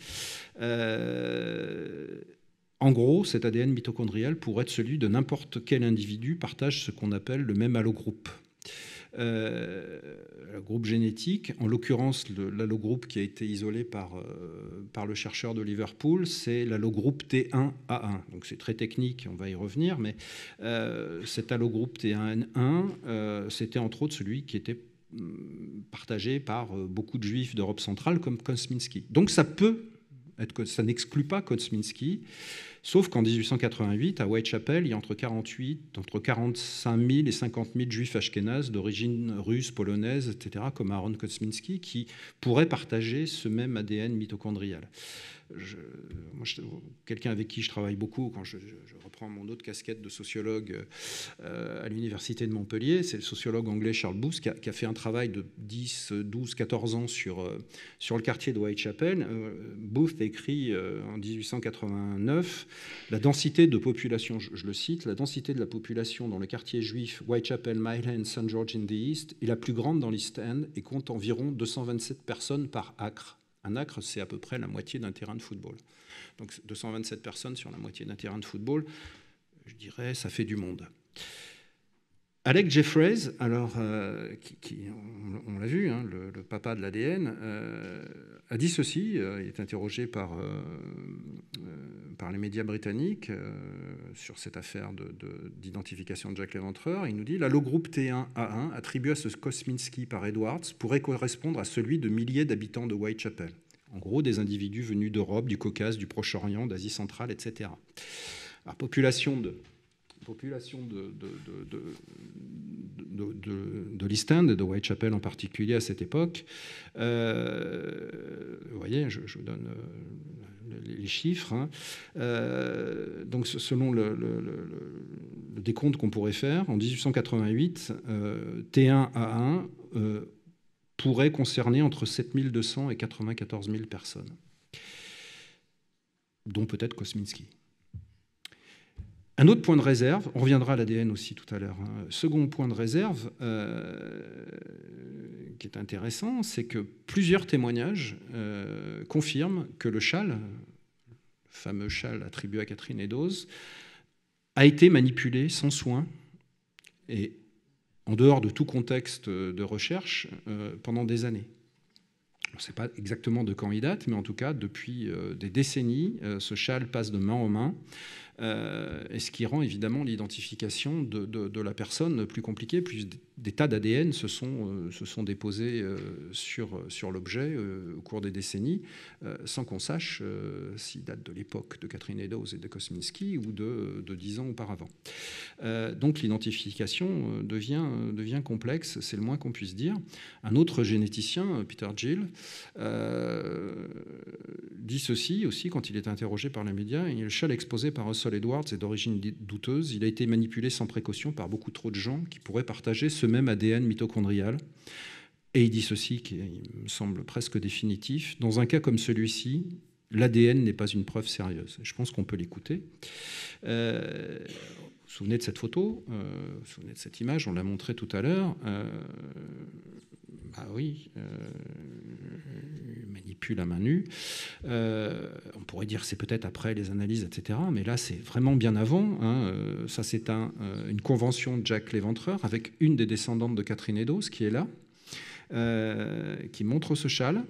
[SPEAKER 1] En gros, cet ADN mitochondrial, pourrait être celui de n'importe quel individu, partage ce qu'on appelle le même allogroupe. Euh, le groupe génétique. En l'occurrence, l'allogroupe qui a été isolé par, euh, par le chercheur de Liverpool, c'est l'allogroupe T1A1. Donc c'est très technique, on va y revenir, mais euh, cet allogroupe T1N1, c'était entre autres celui qui était mm, partagé par beaucoup de juifs d'Europe centrale comme Kosminski. Donc ça peut être, ça n'exclut pas Kosminski. Sauf qu'en 1888, à Whitechapel, il y a entre 48, entre 45 000 et 50 000 juifs ashkénazes d'origine russe, polonaise, etc., comme Aaron Kosminski, qui pourraient partager ce même ADN mitochondrial quelqu'un avec qui je travaille beaucoup quand je, reprends mon autre casquette de sociologue euh, à l'université de Montpellier, c'est le sociologue anglais Charles Booth qui a, fait un travail de 10, 12, 14 ans sur, euh, sur le quartier de Whitechapel. Euh, Booth écrit en 1889 La densité de population, je, le cite, la densité de la population dans le quartier juif Whitechapel, Mile St. George in the East est la plus grande dans l'East End et compte environ 227 personnes par acre. Un acre, c'est à peu près la moitié d'un terrain de football. Donc 227 personnes sur la moitié d'un terrain de football, je dirais, ça fait du monde. Alec Jeffreys, alors, euh, on, l'a vu, hein, le, papa de l'ADN, euh, a dit ceci. Euh, il est interrogé par, par les médias britanniques sur cette affaire d'identification de, Jack Léventreur. Il nous dit L'allogroupe T1A1 attribué à ce Kosminski par Edwards pourrait correspondre à celui de milliers d'habitants de Whitechapel. En gros, des individus venus d'Europe, du Caucase, du Proche-Orient, d'Asie centrale, etc. La population de population de, de, de, de, l'East End, de Whitechapel en particulier à cette époque. Euh, vous voyez, je, vous donne euh, les, chiffres. Hein. Euh, donc, selon le, le, décompte qu'on pourrait faire, en 1888, T1 A1 pourrait concerner entre 7200 et 94 000 personnes, dont peut-être Kosminski. Un autre point de réserve, on reviendra à l'ADN aussi tout à l'heure, hein. second point de réserve euh, qui est intéressant, c'est que plusieurs témoignages euh, confirment que le châle, le fameux châle attribué à Catherine Eddose, a été manipulé sans soin et en dehors de tout contexte de recherche euh, pendant des années. On ne sait pas exactement de quand il date, mais en tout cas, depuis des décennies, ce châle passe de main en main. Euh, et ce qui rend évidemment l'identification de, la personne plus compliquée, plus des tas d'ADN se sont, euh, se sont déposés euh, sur, sur l'objet au cours des décennies, sans qu'on sache s'il date de l'époque de Catherine Eddowes et de Kosminski ou de, dix ans auparavant. donc l'identification devient, devient complexe, c'est le moins qu'on puisse dire. Un autre généticien, Peter Gill, dit ceci aussi quand il est interrogé par les médias, il est le exposé par un Edwards est d'origine douteuse. Il a été manipulé sans précaution par beaucoup trop de gens qui pourraient partager ce même ADN mitochondrial. Et il dit ceci, qui me semble presque définitif. Dans un cas comme celui-ci, l'ADN n'est pas une preuve sérieuse. Je pense qu'on peut l'écouter. Euh, vous vous souvenez de cette photo, euh, vous vous souvenez de cette image, on l'a montrée tout à l'heure. Euh, ah oui, euh, manipule à main nue. Euh, on pourrait dire c'est peut-être après les analyses, etc. Mais là, c'est vraiment bien avant. Hein, euh, ça, c'est une convention de Jack Léventreur avec une des descendantes de Catherine Edos qui est là, qui montre ce châle.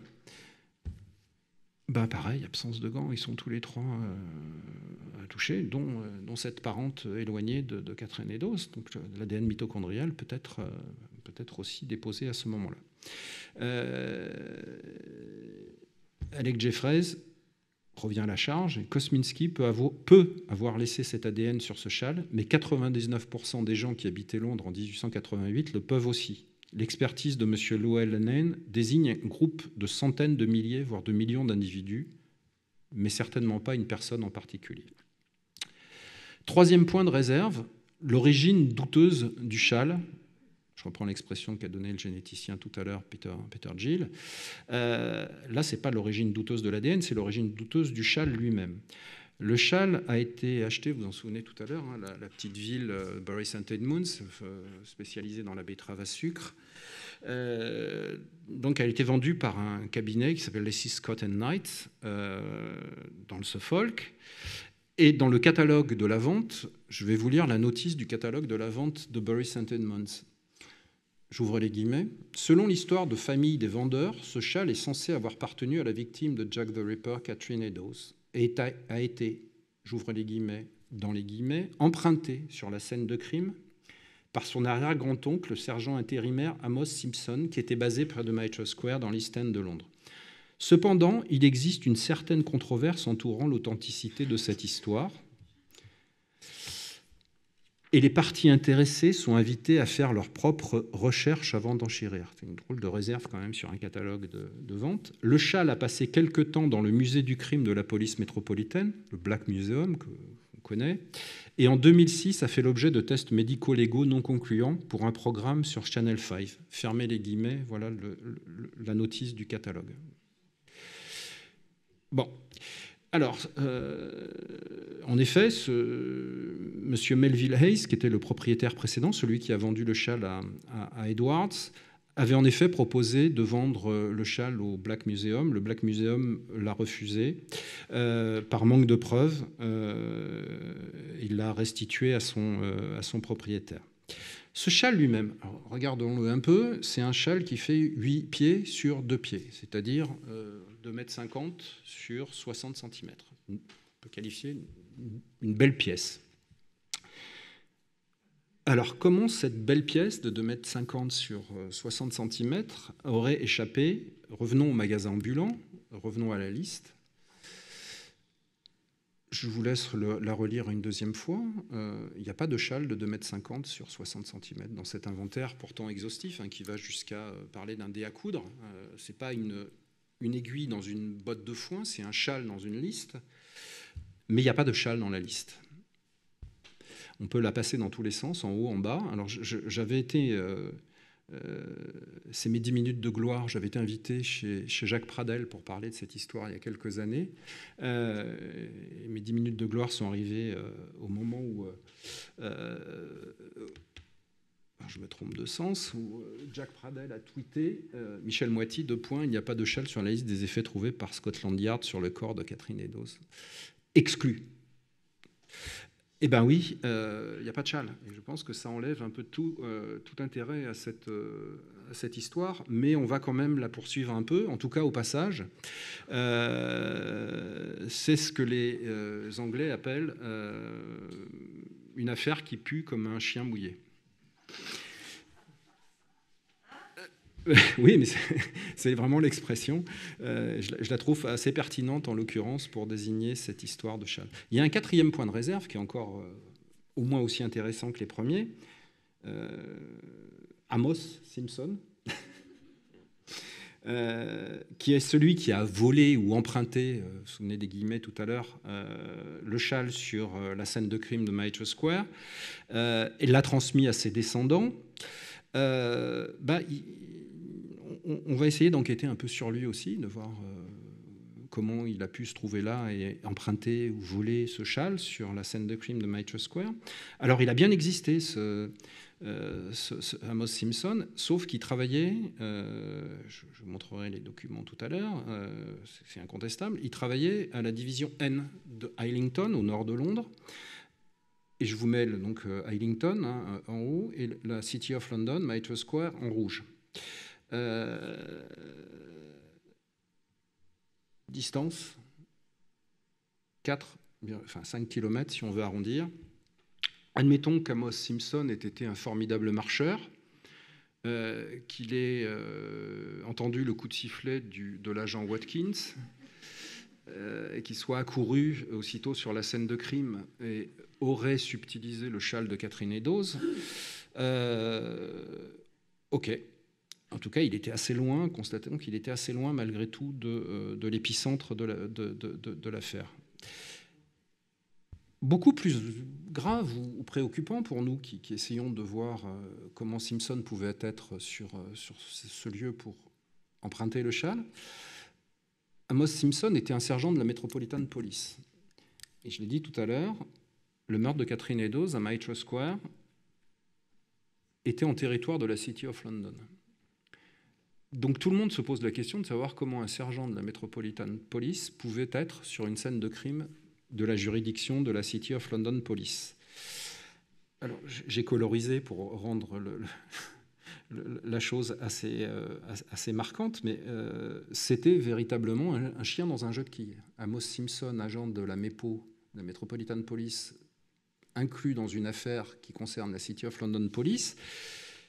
[SPEAKER 1] Bah pareil, absence de gants, ils sont tous les trois à touchés, dont, cette parente éloignée de, Catherine Edos. Donc l'ADN mitochondrial peut être peut-être aussi déposé à ce moment-là. Euh, Alec Jeffreys revient à la charge et Kosminski peut, avoir, laissé cet ADN sur ce châle, mais 99% des gens qui habitaient Londres en 1888 le peuvent aussi. L'expertise de M. Lowell-Lennon désigne un groupe de centaines de milliers, voire de millions d'individus, mais certainement pas une personne en particulier. Troisième point de réserve, l'origine douteuse du châle, je reprends l'expression qu'a donnée le généticien tout à l'heure, Peter, Gill. Euh, là, ce n'est pas l'origine douteuse de l'ADN, c'est l'origine douteuse du châle lui-même. Le châle a été acheté, vous vous en souvenez tout à l'heure, hein, la, petite ville de euh, Bury St. Edmunds, euh, spécialisée dans la betterave à sucre. donc, elle a été vendue par un cabinet qui s'appelle Lacey Scott and Knight dans le Suffolk. Et dans le catalogue de la vente, je vais vous lire la notice du catalogue de la vente de Bury St. Edmunds. J'ouvre les guillemets. Selon l'histoire de famille des vendeurs, ce châle est censé avoir appartenu à la victime de Jack the Ripper, Catherine Eddowes, et a été, j'ouvre les guillemets, dans les guillemets, emprunté sur la scène de crime par son arrière-grand-oncle, le sergent intérimaire Amos Simpson, qui était basé près de Maitre Square dans l'East End de Londres. Cependant, il existe une certaine controverse entourant l'authenticité de cette histoire, et les parties intéressées sont invitées à faire leurs propres recherches avant d'enchérir. C'est une drôle de réserve quand même sur un catalogue de, vente. Le châle a passé quelques temps dans le musée du crime de la police métropolitaine, le Black Museum que connaît, et en 2006 a fait l'objet de tests médico-légaux non concluants pour un programme sur Channel 5. Fermez les guillemets, voilà la notice du catalogue. Bon, alors, euh, en effet, ce monsieur Melville Hayes, qui était le propriétaire précédent, celui qui a vendu le châle à, Edwards, avait en effet proposé de vendre euh, le châle au Black Museum. Le Black Museum l'a refusé euh, par manque de preuves. il l'a restitué à son, à son propriétaire. Ce châle lui-même, regardons-le un peu, c'est un châle qui fait 8 pieds sur 2 pieds, c'est-à-dire 2,50 m sur 60 cm. Mm. On peut qualifier une belle pièce. Alors comment cette belle pièce de 2,50 m sur 60 euh, cm aurait échappé Revenons au magasin ambulant, revenons à la liste. Je vous laisse la relire une deuxième fois. Euh, il n'y a pas de châle de 2,50 m sur 60 cm dans cet inventaire pourtant exhaustif hein, qui va jusqu'à euh, parler d'un dé à coudre. Ce n'est pas une, une aiguille dans une botte de foin, c'est un châle dans une liste, mais il n'y a pas de châle dans la liste. On peut la passer dans tous les sens, en haut, en bas. Alors j'avais été, euh, euh, c'est mes dix minutes de gloire, j'avais été invité chez, Jacques Pradel pour parler de cette histoire il y a quelques années. Euh, mes dix minutes de gloire sont arrivées au moment où je me trompe de sens, où euh, Jack Pradel a tweeté euh, Michel Moiti, deux points, il n'y a pas de châle sur la liste des effets trouvés par Scotland Yard sur le corps de Catherine Eddowes. Exclu. Eh bien oui, euh, il n'y a pas de châle. je pense que ça enlève un peu tout, intérêt à cette, à cette, histoire, mais on va quand même la poursuivre un peu, en tout cas au passage. C'est ce que les Anglais appellent une affaire qui pue comme un chien mouillé. Euh, oui, mais c'est vraiment l'expression. Euh, je, la trouve assez pertinente en l'occurrence pour désigner cette histoire de châle. Il y a un quatrième point de réserve qui est encore euh, au moins aussi intéressant que les premiers. Amos Simpson, euh, qui est celui qui a volé ou emprunté, euh, vous souvenez des guillemets tout à l'heure, euh, le châle sur la scène de crime de Maitre Square, et l'a transmis à ses descendants, bah, on, va essayer d'enquêter un peu sur lui aussi, de voir comment il a pu se trouver là et emprunter ou voler ce châle sur la scène de crime de Maitre Square. Alors il a bien existé ce, euh, Amos Simpson, sauf qu'il travaillait, euh, je, montrerai les documents tout à l'heure, euh, c'est incontestable, il travaillait à la division N de Islington, au nord de Londres. Et je vous mets donc Islington hein, en haut et la City of London, Mitre Square, en rouge. distance 4, enfin 5 km si on veut arrondir. Admettons qu'Amos Simpson ait été un formidable marcheur, euh, qu'il ait euh, entendu le coup de sifflet de l'agent Watkins, euh, et qu'il soit accouru aussitôt sur la scène de crime et aurait subtilisé le châle de Catherine Eddowes. ok. En tout cas, il était assez loin, constatons qu'il était assez loin malgré tout de l'épicentre de l'affaire beaucoup plus grave ou préoccupant pour nous qui, essayons de voir euh, comment Simpson pouvait être sur, euh, sur ce lieu pour emprunter le châle. Amos Simpson était un sergent de la Metropolitan Police. Et je l'ai dit tout à l'heure, le meurtre de Catherine Eddowes à Mitre Square était en territoire de la City of London. Donc tout le monde se pose la question de savoir comment un sergent de la Metropolitan Police pouvait être sur une scène de crime de la juridiction de la City of London Police. Alors, j'ai colorisé pour rendre la chose assez, euh, assez marquante, mais euh, c'était véritablement un, chien dans un jeu de quilles. Amos Simpson, agent de la MEPO, de la Metropolitan Police, inclus dans une affaire qui concerne la City of London Police,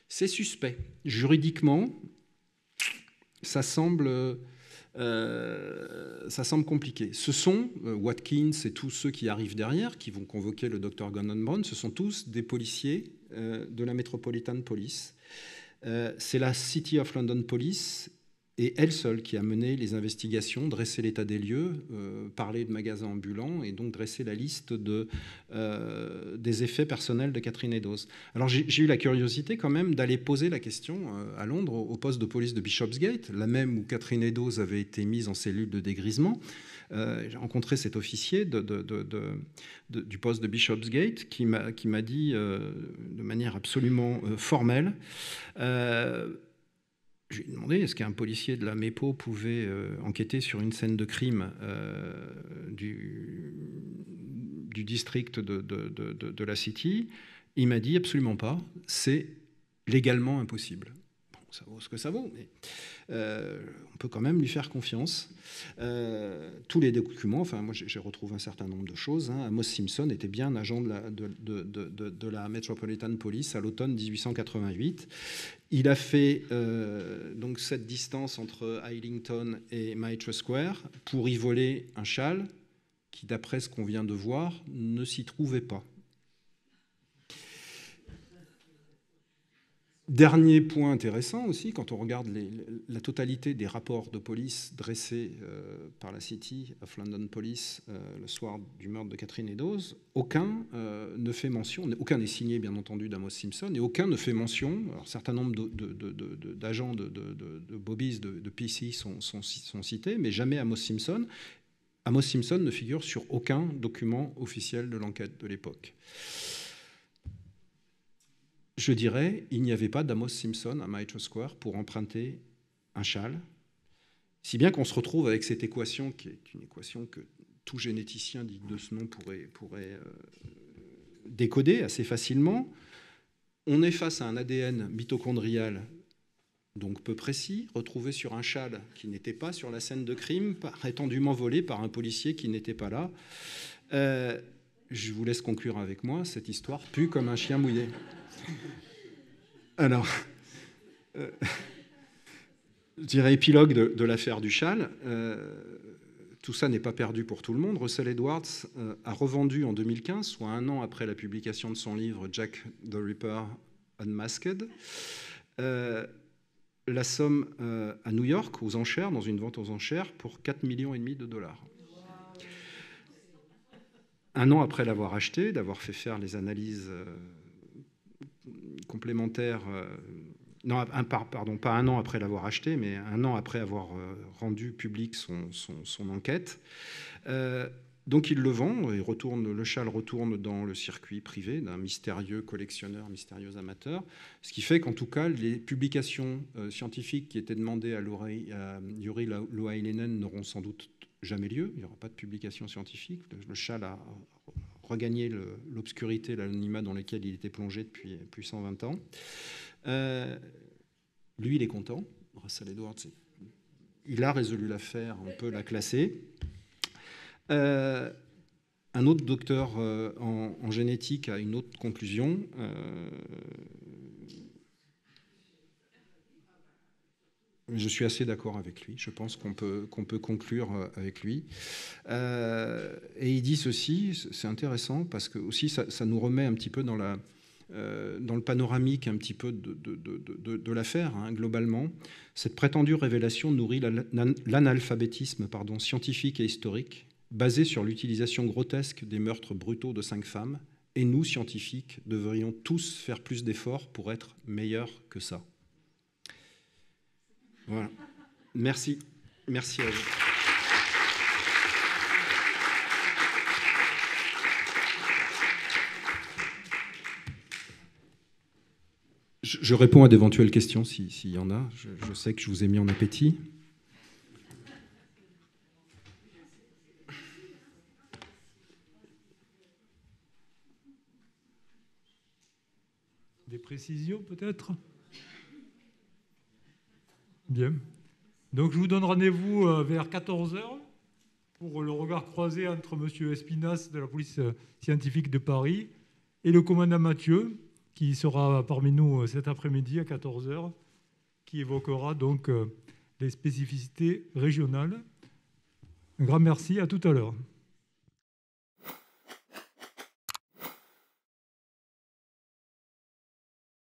[SPEAKER 1] c'est suspect. Juridiquement, ça semble euh, ça semble compliqué. Ce sont euh, Watkins et tous ceux qui arrivent derrière, qui vont convoquer le docteur Gordon Brown, ce sont tous des policiers euh, de la Metropolitan Police. c'est la City of London Police et elle seule qui a mené les investigations, dressé l'état des lieux, euh, parlé de magasins ambulants et donc dressé la liste euh, des effets personnels de Catherine Edos. Alors j'ai eu la curiosité quand même d'aller poser la question euh, à Londres au poste de police de Bishopsgate, la même où Catherine Edos avait été mise en cellule de dégrisement. j'ai rencontré cet officier du poste de Bishopsgate qui m'a dit de manière absolument formelle je lui ai demandé est-ce qu'un policier de la MEPO pouvait euh, enquêter sur une scène de crime euh, du, district de, la City. Il m'a dit absolument pas, c'est légalement impossible ça vaut ce que ça vaut, mais euh, on peut quand même lui faire confiance. Euh, tous les documents, enfin, moi j'ai retrouvé un certain nombre de choses. Hein. Amos Simpson était bien agent de la, Metropolitan Police à l'automne 1888. Il a fait euh, donc cette distance entre Islington et Maitre Square pour y voler un châle qui, d'après ce qu'on vient de voir, ne s'y trouvait pas. Dernier point intéressant aussi, quand on regarde la totalité des rapports de police dressés euh, par la City of London Police euh, le soir du meurtre de Catherine Eddowes, aucun euh, ne fait mention, aucun n'est signé bien entendu d'Amos Simpson, et aucun ne fait mention, alors certain nombre d'agents de, de, de, Bobbies, de, PC sont, sont cités, mais jamais Amos Simpson, Amos Simpson ne figure sur aucun document officiel de l'enquête de l'époque je dirais, il n'y avait pas d'Amos Simpson à Maestro Square pour emprunter un châle, si bien qu'on se retrouve avec cette équation, qui est une équation que tout généticien dit de ce nom pourrait, pourrait euh, décoder assez facilement. On est face à un ADN mitochondrial donc peu précis, retrouvé sur un châle qui n'était pas sur la scène de crime, prétendument volé par un policier qui n'était pas là. Euh, je vous laisse conclure avec moi, cette histoire pue comme un chien mouillé. Alors, euh, je dirais épilogue de, l'affaire du châle. Euh, tout ça n'est pas perdu pour tout le monde. Russell Edwards euh, a revendu en 2015, soit un an après la publication de son livre Jack the Ripper Unmasked, la somme à New York, aux enchères, dans une vente aux enchères, pour 4,5 millions de dollars un an après l'avoir acheté, d'avoir fait faire les analyses euh, complémentaires, euh, non, pardon, pas un an après l'avoir acheté, mais un an après avoir euh, rendu public son, son, enquête. donc il le vend, et retourne, le châle retourne dans le circuit privé d'un mystérieux collectionneur, mystérieux amateur, ce qui fait qu'en tout cas, les publications scientifiques qui étaient demandées à, à Yuri Lohailinen n'auront sans doute jamais lieu, il n'y aura pas de publication scientifique. Le, chat a regagné l'obscurité, l'anonymat dans lequel il était plongé depuis, 120 ans. Euh, lui, il est content. Russell Edwards, il a résolu l'affaire, on peut la classer. Euh, un autre docteur euh, en, génétique a une autre conclusion. je suis assez d'accord avec lui. Je pense qu'on peut, peut conclure euh, avec lui. Euh, et il dit ceci, c'est intéressant parce que aussi ça, ça, nous remet un petit peu dans, la, euh, dans le panoramique un petit peu de, de, de, l'affaire, hein, globalement. Cette prétendue révélation nourrit l'analphabétisme pardon, scientifique et historique, basé sur l'utilisation grotesque des meurtres brutaux de cinq femmes. Et nous, scientifiques, devrions tous faire plus d'efforts pour être meilleurs que ça. Voilà. Merci. Merci à vous. Je, réponds à d'éventuelles questions s'il y en a. je sais que je vous ai mis en appétit. Des précisions peut-être Bien. Donc je vous donne rendez-vous euh, vers 14h pour le regard croisé entre M. Espinas de la police euh, scientifique de Paris et le commandant Mathieu, qui sera parmi nous euh, cet après-midi à 14h, qui évoquera donc les spécificités régionales. Un grand merci, à tout à l'heure.